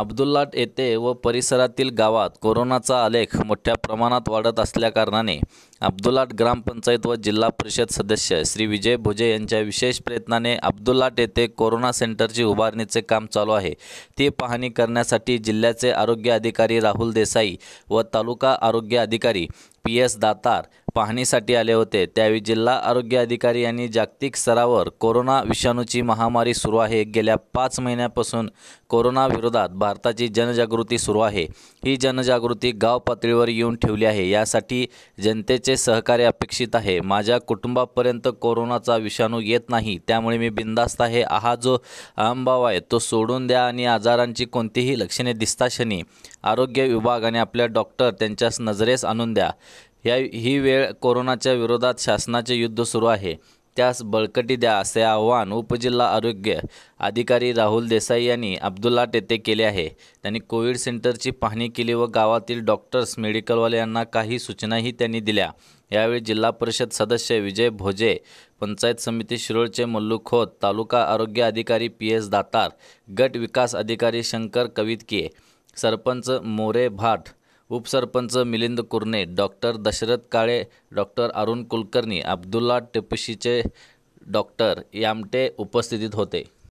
अब्दुल्लाट येथे व परिसरातील गावात कोरोनाचा आलेख मोठ्या प्रमाणात वाढत असल्याकारणाने अब्दुल्लाट ग्रामपंचायत व जिल्हा परिषद सदस्य श्री विजय भुजे यांच्या विशेष प्रयत्नाने अब्दुल्लाट येथे कोरोना सेंटरची उभारणीचे काम चालू आहे ती पाहणी करण्यासाठी जिल्ह्याचे आरोग्य अधिकारी राहुल देसाई व तालुका आरोग्य अधिकारी पी एस दातार पाहणीसाठी आले होते त्यावेळी जिल्हा आरोग्य अधिकारी यांनी जागतिक स्तरावर कोरोना विषाणूची महामारी सुरू आहे गेल्या पाच महिन्यापासून कोरोनाविरोधात भारताची जनजागृती सुरू आहे ही जनजागृती गाव पातळीवर येऊन ठेवली आहे यासाठी जनतेचे सहकार्य अपेक्षित आहे माझ्या कुटुंबापर्यंत कोरोनाचा विषाणू येत नाही त्यामुळे मी बिंदास्त आहे हा जो अहमभाव आहे तो सोडून द्या आणि आजारांची कोणतीही लक्षणे दिसता क्षणी आरोग्य विभाग आणि आपल्या डॉक्टर त्यांच्या नजरेस आणून द्या या ही वेळ कोरोनाच्या विरोधात शासनाचे युद्ध सुरू आहे त्यास बळकटी द्या असे आवाहन उपजिल्हा आरोग्य अधिकारी राहुल देसाई यांनी अब्दुल्लाट येथे केले आहे त्यांनी कोविड सेंटरची पाहणी केली व गावातील डॉक्टर्स मेडिकलवाले यांना काही सूचनाही त्यांनी दिल्या यावेळी जिल्हा परिषद सदस्य विजय भोजे पंचायत समिती शिरोळचे मल्लू खोत तालुका आरोग्य अधिकारी पी एस दातार गट विकास अधिकारी शंकर कवितके सरपंच मोरे भाट उपसरपंच मिलिंद कुरणे डॉक्टर दशरथ काळे डॉक्टर अरुण कुलकर्णी अब्दुल्ला टिपशीचे डॉक्टर यामटे उपस्थित होते